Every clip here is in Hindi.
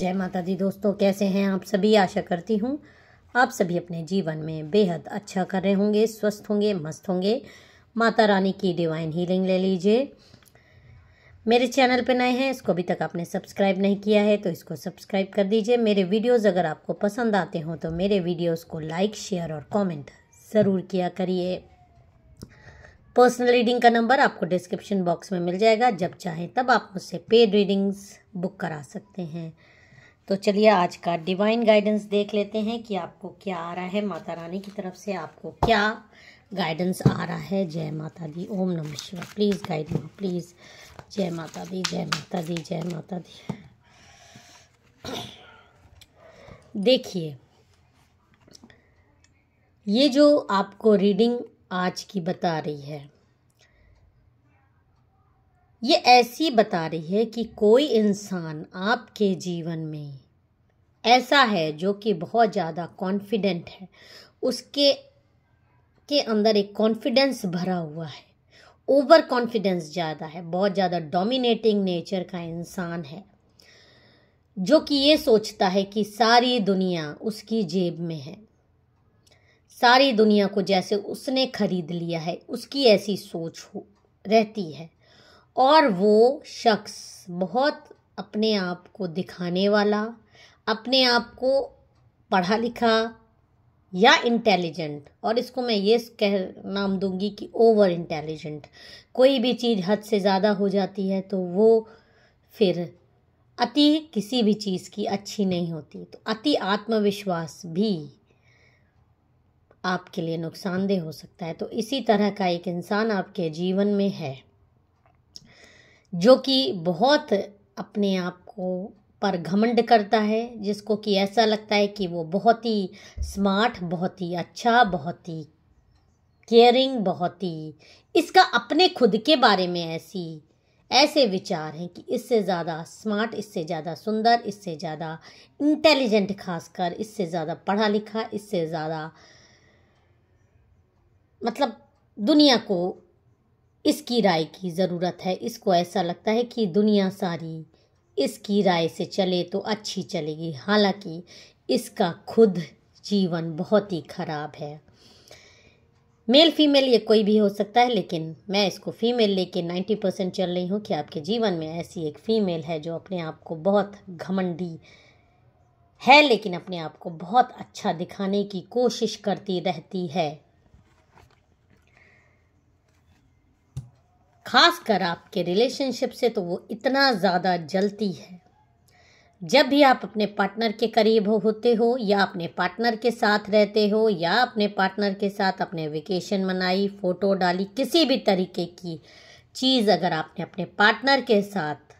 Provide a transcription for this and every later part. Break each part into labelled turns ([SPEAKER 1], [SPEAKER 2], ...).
[SPEAKER 1] जय माता दी दोस्तों कैसे हैं आप सभी आशा करती हूँ आप सभी अपने जीवन में बेहद अच्छा कर रहे होंगे स्वस्थ होंगे मस्त होंगे माता रानी की डिवाइन हीलिंग ले लीजिए मेरे चैनल पर नए हैं इसको अभी तक आपने सब्सक्राइब नहीं किया है तो इसको सब्सक्राइब कर दीजिए मेरे वीडियोज अगर आपको पसंद आते हों तो मेरे वीडियोज को लाइक शेयर और कॉमेंट ज़रूर किया करिए पर्सनल रीडिंग का नंबर आपको डिस्क्रिप्शन बॉक्स में मिल जाएगा जब चाहें तब आप मुझसे पेड रीडिंग्स बुक करा सकते हैं तो चलिए आज का डिवाइन गाइडेंस देख लेते हैं कि आपको क्या आ रहा है माता रानी की तरफ से आपको क्या गाइडेंस आ रहा है जय माता दी ओम नमः Shiva please guide me please जय माता दी जय माता दी जय माता दी देखिए ये जो आपको रीडिंग आज की बता रही है ये ऐसी बता रही है कि कोई इंसान आपके जीवन में ऐसा है जो कि बहुत ज़्यादा कॉन्फिडेंट है उसके के अंदर एक कॉन्फिडेंस भरा हुआ है ओवर कॉन्फिडेंस ज़्यादा है बहुत ज़्यादा डोमिनेटिंग नेचर का इंसान है जो कि ये सोचता है कि सारी दुनिया उसकी जेब में है सारी दुनिया को जैसे उसने खरीद लिया है उसकी ऐसी सोच हो रहती है और वो शख्स बहुत अपने आप को दिखाने वाला अपने आप को पढ़ा लिखा या इंटेलिजेंट और इसको मैं ये कह नाम दूंगी कि ओवर इंटेलिजेंट कोई भी चीज़ हद से ज़्यादा हो जाती है तो वो फिर अति किसी भी चीज़ की अच्छी नहीं होती तो अति आत्मविश्वास भी आपके लिए नुकसानदेह हो सकता है तो इसी तरह का एक इंसान आपके जीवन में है जो कि बहुत अपने आप को पर घमंड करता है जिसको कि ऐसा लगता है कि वो बहुत ही स्मार्ट बहुत ही अच्छा बहुत ही केयरिंग बहुत ही इसका अपने खुद के बारे में ऐसी ऐसे विचार हैं कि इससे ज़्यादा स्मार्ट इससे ज़्यादा सुंदर इससे ज़्यादा इंटेलिजेंट खासकर इससे ज़्यादा पढ़ा लिखा इससे ज़्यादा मतलब दुनिया को इसकी राय की ज़रूरत है इसको ऐसा लगता है कि दुनिया सारी इसकी राय से चले तो अच्छी चलेगी हालांकि इसका खुद जीवन बहुत ही खराब है मेल फीमेल ये कोई भी हो सकता है लेकिन मैं इसको फीमेल लेके नाइन्टी परसेंट चल रही हूँ कि आपके जीवन में ऐसी एक फ़ीमेल है जो अपने आप को बहुत घमंडी है लेकिन अपने आप को बहुत अच्छा दिखाने की कोशिश करती रहती है खासकर आपके रिलेशनशिप से तो वो इतना ज़्यादा जलती है जब भी आप अपने पार्टनर के करीब हो होते हो या अपने पार्टनर के साथ रहते हो या अपने पार्टनर के साथ अपने वेकेशन मनाई फ़ोटो डाली किसी भी तरीके की चीज़ अगर आपने अपने पार्टनर के साथ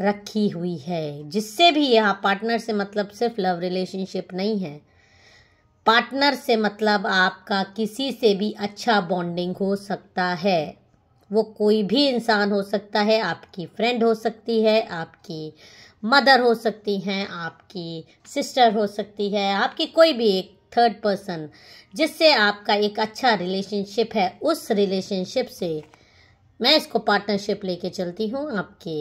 [SPEAKER 1] रखी हुई है जिससे भी यहाँ पार्टनर से मतलब सिर्फ लव रिलेशनशिप नहीं है पार्टनर से मतलब आपका किसी से भी अच्छा बॉन्डिंग हो सकता है वो कोई भी इंसान हो सकता है आपकी फ्रेंड हो सकती है आपकी मदर हो सकती हैं आपकी सिस्टर हो सकती है आपकी कोई भी एक थर्ड पर्सन जिससे आपका एक अच्छा रिलेशनशिप है उस रिलेशनशिप से मैं इसको पार्टनरशिप लेके चलती हूँ आपके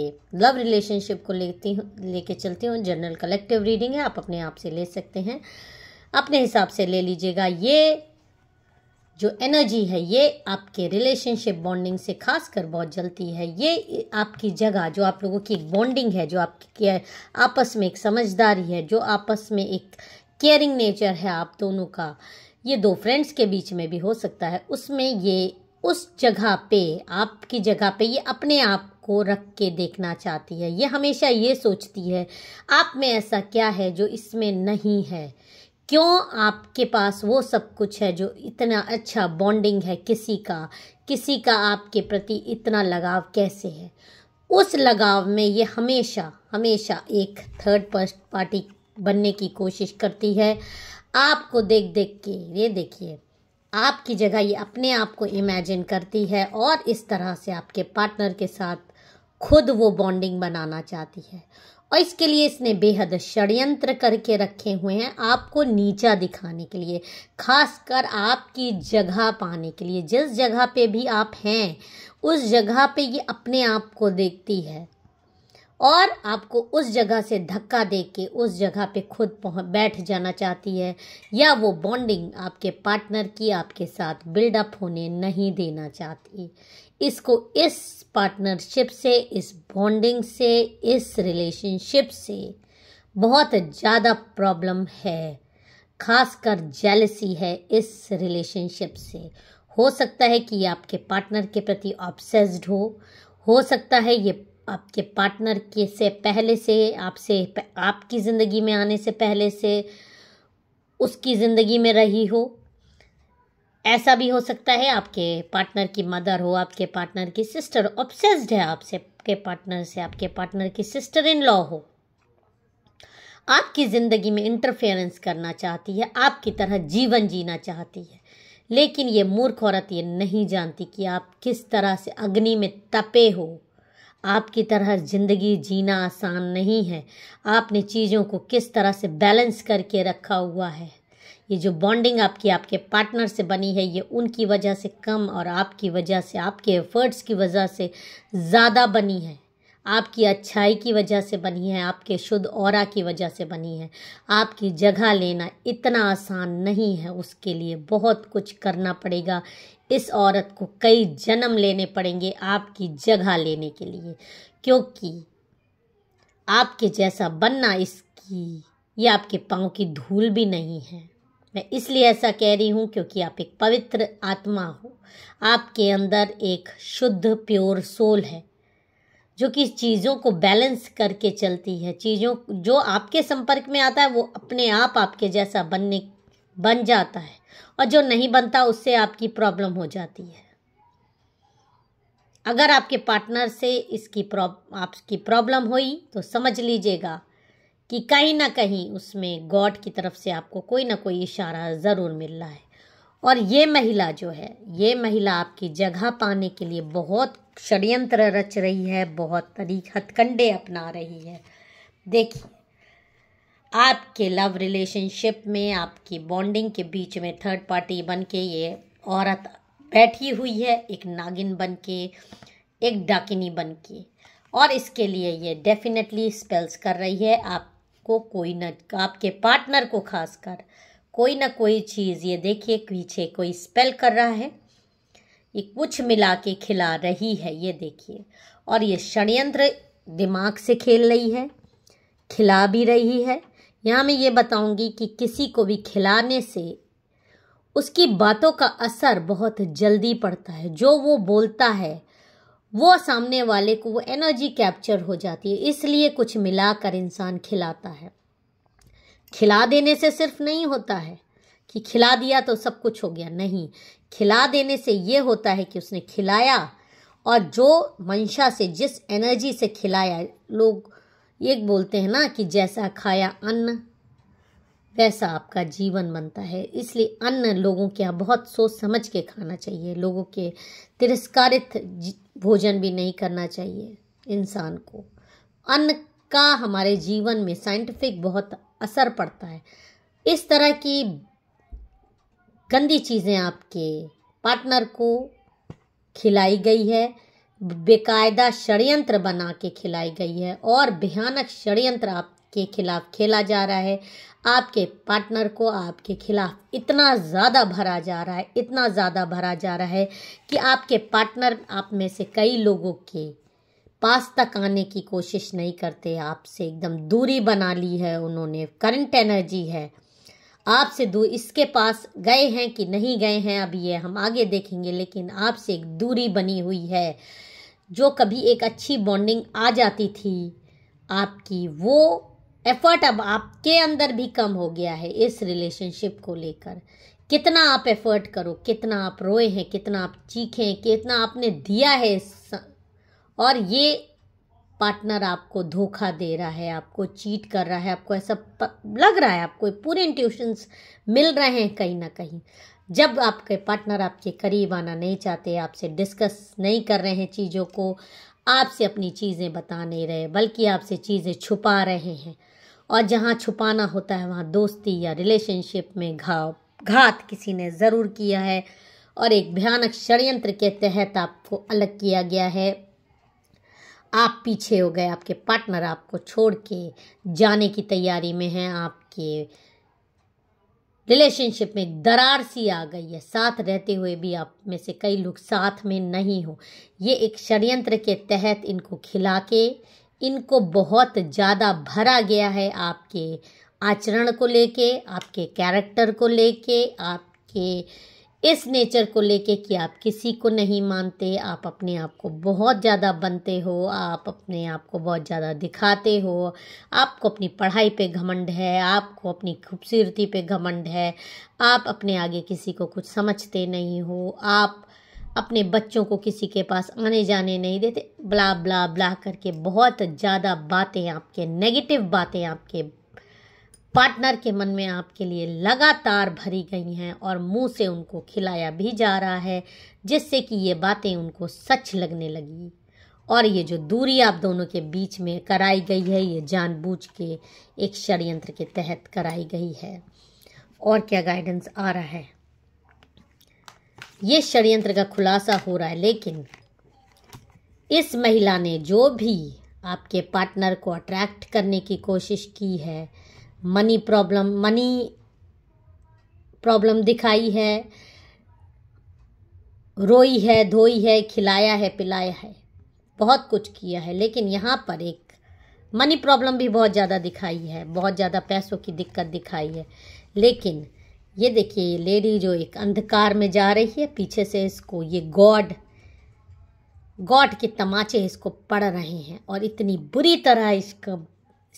[SPEAKER 1] लव रिलेशनशिप को लेती हूँ लेके चलती हूँ जनरल कलेक्टिव रीडिंग है आप अपने आप से ले सकते हैं अपने हिसाब से ले लीजिएगा ये जो एनर्जी है ये आपके रिलेशनशिप बॉन्डिंग से खास कर बहुत जलती है ये आपकी जगह जो आप लोगों की एक बॉन्डिंग है जो आपकी आपस में एक समझदारी है जो आपस में एक केयरिंग नेचर है आप दोनों का ये दो फ्रेंड्स के बीच में भी हो सकता है उसमें ये उस जगह पे आपकी जगह पे ये अपने आप को रख के देखना चाहती है ये हमेशा ये सोचती है आप में ऐसा क्या है जो इसमें नहीं है क्यों आपके पास वो सब कुछ है जो इतना अच्छा बॉन्डिंग है किसी का किसी का आपके प्रति इतना लगाव कैसे है उस लगाव में ये हमेशा हमेशा एक थर्ड पार्टी बनने की कोशिश करती है आपको देख देख के ये देखिए आपकी जगह ये अपने आप को इमेजिन करती है और इस तरह से आपके पार्टनर के साथ खुद वो बॉन्डिंग बनाना चाहती है और इसके लिए इसने बेहद षड्यंत्र करके रखे हुए हैं आपको नीचा दिखाने के लिए खासकर आपकी जगह पाने के लिए जिस जगह पे भी आप हैं उस जगह पे ये अपने आप को देखती है और आपको उस जगह से धक्का दे के उस जगह पे खुद बैठ जाना चाहती है या वो बॉन्डिंग आपके पार्टनर की आपके साथ बिल्डअप होने नहीं देना चाहती इसको इस पार्टनरशिप से इस बॉन्डिंग से इस रिलेशनशिप से बहुत ज़्यादा प्रॉब्लम है खासकर जेलसी है इस रिलेशनशिप से हो सकता है कि ये आपके पार्टनर के प्रति ऑब्सेस्ड हो हो सकता है ये आपके पार्टनर के से पहले से आपसे आपकी ज़िंदगी में आने से पहले से उसकी ज़िंदगी में रही हो ऐसा भी हो सकता है आपके पार्टनर की मदर हो आपके पार्टनर की सिस्टर ऑब्सेस्ड है आपसे के पार्टनर से आपके पार्टनर की सिस्टर इन लॉ हो आपकी ज़िंदगी में इंटरफेरेंस करना चाहती है आपकी तरह जीवन जीना चाहती है लेकिन ये मूर्ख औरत ये नहीं जानती कि आप किस तरह से अग्नि में तपे हो आपकी तरह ज़िंदगी जीना आसान नहीं है आपने चीज़ों को किस तरह से बैलेंस करके रखा हुआ है ये जो बॉन्डिंग आपकी आपके पार्टनर से बनी है ये उनकी वजह से कम और आपकी वजह से आपके एफर्ट्स की वजह से ज़्यादा बनी है आपकी अच्छाई की वजह से बनी है आपके शुद्ध और की वजह से बनी है आपकी जगह लेना इतना आसान नहीं है उसके लिए बहुत कुछ करना पड़ेगा इस औरत को कई जन्म लेने पड़ेंगे आपकी जगह लेने के लिए क्योंकि आपके जैसा बनना इसकी ये आपके पाँव की धूल भी नहीं है मैं इसलिए ऐसा कह रही हूँ क्योंकि आप एक पवित्र आत्मा हो आपके अंदर एक शुद्ध प्योर सोल है जो कि चीज़ों को बैलेंस करके चलती है चीज़ों जो आपके संपर्क में आता है वो अपने आप आपके जैसा बनने बन जाता है और जो नहीं बनता उससे आपकी प्रॉब्लम हो जाती है अगर आपके पार्टनर से इसकी प्रॉब आपकी प्रॉब्लम हुई तो समझ लीजिएगा कि कहीं ना कहीं उसमें गॉड की तरफ से आपको कोई ना कोई इशारा ज़रूर मिल रहा है और ये महिला जो है ये महिला आपकी जगह पाने के लिए बहुत षड्यंत्र रच रही है बहुत तरीक हथकंडे अपना रही है देखिए आपके लव रिलेशनशिप में आपकी बॉन्डिंग के बीच में थर्ड पार्टी बन के ये औरत बैठी हुई है एक नागिन बन के एक डाकिनी बन के और इसके लिए ये डेफिनेटली स्पेल्स कर रही है आपको कोई न आपके पार्टनर को खासकर कोई ना कोई चीज़ ये देखिए पीछे कोई स्पेल कर रहा है ये कुछ मिला के खिला रही है ये देखिए और ये षडयंत्र दिमाग से खेल रही है खिला भी रही है यहाँ मैं ये बताऊँगी कि किसी को भी खिलाने से उसकी बातों का असर बहुत जल्दी पड़ता है जो वो बोलता है वो सामने वाले को वो एनर्जी कैप्चर हो जाती है इसलिए कुछ मिलाकर इंसान खिलाता है खिला देने से सिर्फ नहीं होता है कि खिला दिया तो सब कुछ हो गया नहीं खिला देने से ये होता है कि उसने खिलाया और जो मंशा से जिस एनर्जी से खिलाया लोग ये बोलते हैं ना कि जैसा खाया अन्न वैसा आपका जीवन बनता है इसलिए अन्न लोगों के यहाँ बहुत सोच समझ के खाना चाहिए लोगों के तिरस्कारित भोजन भी नहीं करना चाहिए इंसान को अन्न का हमारे जीवन में साइंटिफिक बहुत असर पड़ता है इस तरह की गंदी चीज़ें आपके पार्टनर को खिलाई गई है बेकायदा षडयंत्र बना के खिलाई गई है और भयानक षडयंत्र आपके खिलाफ खेला जा रहा है आपके पार्टनर को आपके खिलाफ इतना ज़्यादा भरा जा रहा है इतना ज़्यादा भरा जा रहा है कि आपके पार्टनर आप में से कई लोगों के पास तक आने की कोशिश नहीं करते आपसे एकदम दूरी बना ली है उन्होंने करंट एनर्जी है आपसे दू इसके पास गए हैं कि नहीं गए हैं अब ये हम आगे देखेंगे लेकिन आपसे एक दूरी बनी हुई है जो कभी एक अच्छी बॉन्डिंग आ जाती थी आपकी वो एफर्ट अब आपके अंदर भी कम हो गया है इस रिलेशनशिप को लेकर कितना आप एफर्ट करो कितना आप रोए हैं कितना आप चीखें कितना आपने दिया है और ये पार्टनर आपको धोखा दे रहा है आपको चीट कर रहा है आपको ऐसा लग रहा है आपको पूरे इंट्यूशंस मिल रहे हैं कहीं ना कहीं जब आपके पार्टनर आपके करीब आना नहीं चाहते आपसे डिस्कस नहीं कर रहे हैं चीज़ों को आपसे अपनी चीज़ें बता नहीं रहे बल्कि आपसे चीज़ें छुपा रहे हैं और जहाँ छुपाना होता है वहाँ दोस्ती या रिलेशनशिप में घाव घात किसी ने ज़रूर किया है और एक भयानक षडयंत्र के तहत आपको अलग किया गया है आप पीछे हो गए आपके पार्टनर आपको छोड़ के जाने की तैयारी में हैं आपके रिलेशनशिप में दरार सी आ गई है साथ रहते हुए भी आप में से कई लोग साथ में नहीं हो ये एक षड्यंत्र के तहत इनको खिला के इनको बहुत ज़्यादा भरा गया है आपके आचरण को लेके आपके कैरेक्टर को लेके आपके इस नेचर को लेके कि आप किसी को नहीं मानते आप अपने आप को बहुत ज़्यादा बनते हो आप अपने आप को बहुत ज़्यादा दिखाते हो आपको अपनी पढ़ाई पे घमंड है आपको अपनी खूबसूरती पे घमंड है आप अपने आगे किसी को कुछ समझते नहीं हो आप अपने बच्चों को किसी के पास आने जाने नहीं देते ब्ला ब्ला ब्ला करके बहुत ज़्यादा बातें आपके नेगेटिव बातें आपके पार्टनर के मन में आपके लिए लगातार भरी गई हैं और मुंह से उनको खिलाया भी जा रहा है जिससे कि ये बातें उनको सच लगने लगी और ये जो दूरी आप दोनों के बीच में कराई गई है ये जानबूझ के एक षडयंत्र के तहत कराई गई है और क्या गाइडेंस आ रहा है ये षडयंत्र का खुलासा हो रहा है लेकिन इस महिला ने जो भी आपके पार्टनर को अट्रैक्ट करने की कोशिश की है मनी प्रॉब्लम मनी प्रॉब्लम दिखाई है रोई है धोई है खिलाया है पिलाया है बहुत कुछ किया है लेकिन यहाँ पर एक मनी प्रॉब्लम भी बहुत ज़्यादा दिखाई है बहुत ज़्यादा पैसों की दिक्कत दिखाई है लेकिन ये देखिए ये लेडी जो एक अंधकार में जा रही है पीछे से इसको ये गॉड गॉड के तमाचे इसको पड़ रहे हैं और इतनी बुरी तरह इसका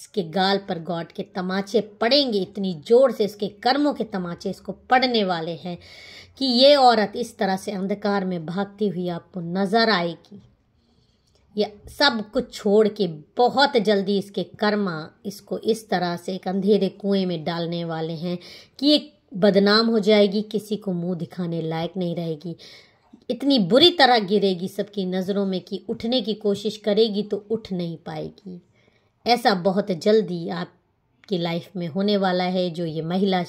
[SPEAKER 1] इसके गाल पर गॉड के तमाचे पड़ेंगे इतनी जोर से इसके कर्मों के तमाचे इसको पड़ने वाले हैं कि ये औरत इस तरह से अंधकार में भागती हुई आपको नज़र आएगी ये सब कुछ छोड़ के बहुत जल्दी इसके कर्मा इसको इस तरह से एक अंधेरे कुएं में डालने वाले हैं कि ये बदनाम हो जाएगी किसी को मुंह दिखाने लायक नहीं रहेगी इतनी बुरी तरह गिरेगी सबकी नज़रों में कि उठने की कोशिश करेगी तो उठ नहीं पाएगी ऐसा बहुत जल्दी आपकी लाइफ में होने वाला है जो ये महिला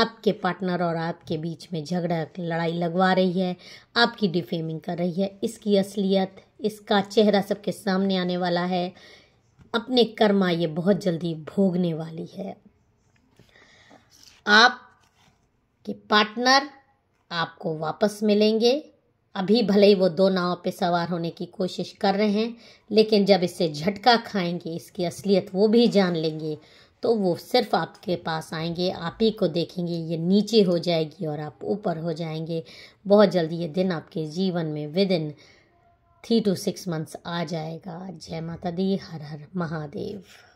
[SPEAKER 1] आपके पार्टनर और आपके बीच में झगड़ा लड़ाई लगवा रही है आपकी डिफेमिंग कर रही है इसकी असलियत इसका चेहरा सबके सामने आने वाला है अपने कर्मा ये बहुत जल्दी भोगने वाली है आप के पार्टनर आपको वापस मिलेंगे अभी भले ही वो दो नाव पे सवार होने की कोशिश कर रहे हैं लेकिन जब इससे झटका खाएंगे इसकी असलियत वो भी जान लेंगे तो वो सिर्फ आपके पास आएंगे आप ही को देखेंगे ये नीचे हो जाएगी और आप ऊपर हो जाएंगे बहुत जल्दी ये दिन आपके जीवन में within three to six months आ जाएगा जय माता दी हर हर महादेव